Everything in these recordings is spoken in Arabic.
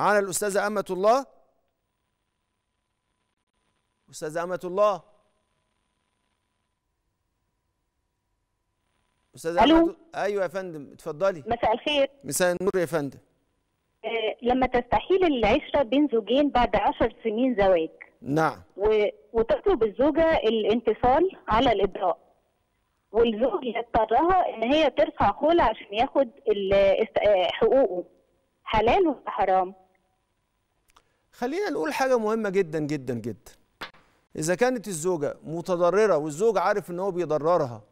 معانا الأستاذة أمة الله أستاذة أمة الله أستاذة ألو الله أيوة يا فندم اتفضلي مساء الخير مساء النور يا فندم آه، لما تستحيل العشرة بين زوجين بعد عشر سنين زواج نعم و... وتطلب الزوجة الانفصال على الإبراء والزوج يضطرها إن هي ترفع خولة عشان ياخد ال... آه، حقوقه حلال ولا حرام؟ خلينا نقول حاجه مهمه جدا جدا جدا اذا كانت الزوجه متضرره والزوج عارف ان هو بيضررها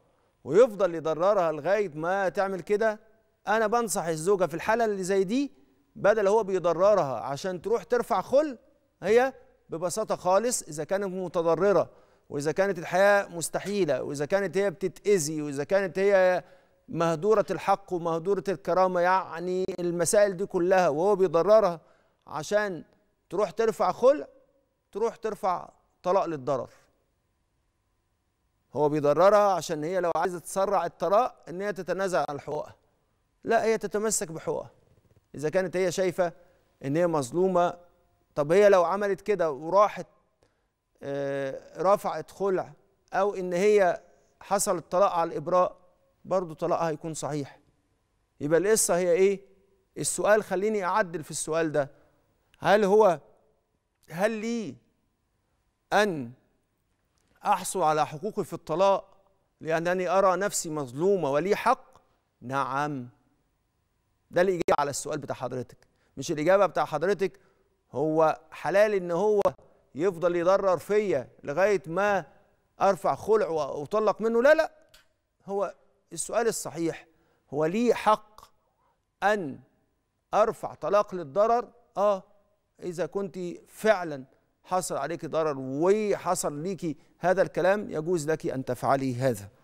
ويفضل يضررها لغايه ما تعمل كده انا بنصح الزوجه في الحاله اللي زي دي بدل هو بيضررها عشان تروح ترفع خل هي ببساطه خالص اذا كانت متضرره واذا كانت الحياه مستحيله واذا كانت هي بتتاذي واذا كانت هي مهدوره الحق ومهدوره الكرامه يعني المسائل دي كلها وهو بيضررها عشان تروح ترفع خلع تروح ترفع طلاق للضرر هو بيضررها عشان هي لو عايزه تسرع الطلاق ان هي تتنازل عن حقوقها لا هي تتمسك بحقوقها اذا كانت هي شايفه ان هي مظلومه طب هي لو عملت كده وراحت آه، رفعت خلع او ان هي حصل الطلاق على الابراء برضه طلاقها هيكون صحيح يبقى القصه هي ايه السؤال خليني اعدل في السؤال ده هل هو هل لي أن أحصل على حقوقي في الطلاق لأنني أرى نفسي مظلومة ولي حق؟ نعم ده الإجابة على السؤال بتاع حضرتك مش الإجابة بتاع حضرتك هو حلال إن هو يفضل يضرر فيا لغاية ما أرفع خلع وأطلق منه لا لا هو السؤال الصحيح هو لي حق أن أرفع طلاق للضرر آه إذا كنت فعلا حصل عليك ضرر وحصل ليك هذا الكلام يجوز لك أن تفعلي هذا